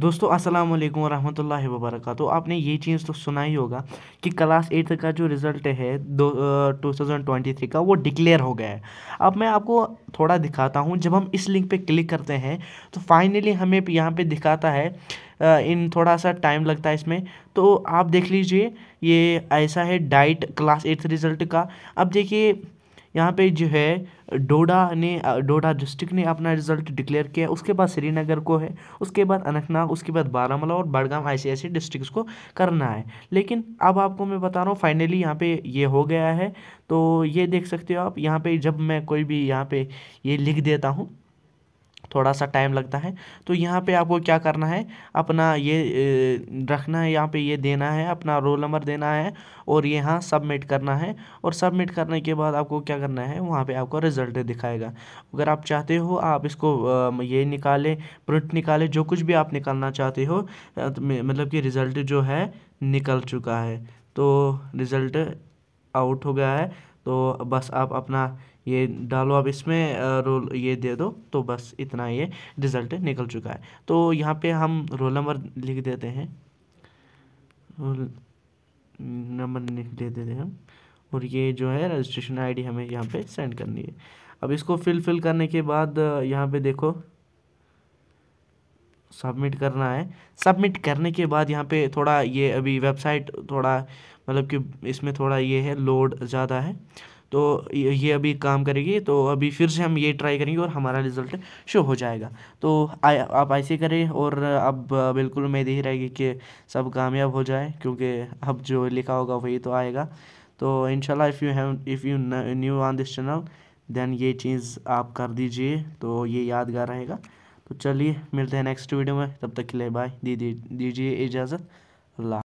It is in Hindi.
दोस्तों अस्सलाम वालेकुम रहमतुल्लाहि व बरकातहू आपने ये चीज़ तो सुना ही होगा कि क्लास एट्थ का जो रिज़ल्ट है दो टू थाउजेंड ट्वेंटी थ्री का वो डिक्लेयर हो गया है अब मैं आपको थोड़ा दिखाता हूँ जब हम इस लिंक पे क्लिक करते हैं तो फाइनली हमें यहाँ पे दिखाता है इन थोड़ा सा टाइम लगता है इसमें तो आप देख लीजिए ये ऐसा है डाइट क्लास एट्थ रिज़ल्ट का अब देखिए यहाँ पे जो है डोडा ने डोडा डिस्ट्रिक्ट ने अपना रिजल्ट डिक्लेयर किया उसके बाद श्रीनगर को है उसके बाद अनंतनाग उसके बाद बारामूला और बड़गाम ऐसे ऐसे डिस्ट्रिक्स को करना है लेकिन अब आपको मैं बता रहा हूँ फाइनली यहाँ पे ये हो गया है तो ये देख सकते हो आप यहाँ पे जब मैं कोई भी यहाँ पे ये लिख देता हूँ थोड़ा सा टाइम लगता है तो यहाँ पे आपको क्या करना है अपना ये रखना है यहाँ पे ये देना है अपना रोल नंबर देना है और यहाँ सबमिट करना है और सबमिट करने के बाद आपको क्या करना है वहाँ पे आपको रिजल्ट दिखाएगा अगर आप चाहते हो आप इसको ये निकालें प्रिंट निकालें जो कुछ भी आप निकालना चाहते हो तो मतलब कि रिज़ल्ट जो है निकल चुका है तो रिज़ल्ट आउट हो गया है तो बस आप अपना ये डालो आप इसमें रोल ये दे दो तो बस इतना ये रिज़ल्ट निकल चुका है तो यहाँ पे हम रोल नंबर लिख देते हैं रोल नंबर लिख देते हैं हम और ये जो है रजिस्ट्रेशन आईडी हमें यहाँ पे सेंड करनी है अब इसको फिल फिल करने के बाद यहाँ पे देखो सबमिट करना है सबमिट करने के बाद यहाँ पे थोड़ा ये अभी वेबसाइट थोड़ा मतलब कि इसमें थोड़ा ये है लोड ज़्यादा है तो ये अभी काम करेगी तो अभी फिर से हम ये ट्राई करेंगे और हमारा रिज़ल्ट शो हो जाएगा तो आ, आप ऐसे करें और अब बिल्कुल उम्मीद ही रहेगी कि सब कामयाब हो जाए क्योंकि अब जो लिखा होगा वही तो आएगा तो इनशाला if you have if you new on this channel then ये चीज़ आप कर दीजिए तो ये यादगार रहेगा तो चलिए मिलते हैं नेक्स्ट वीडियो में तब तक के लिए बाय दीजिए इजाज़त अल्लाह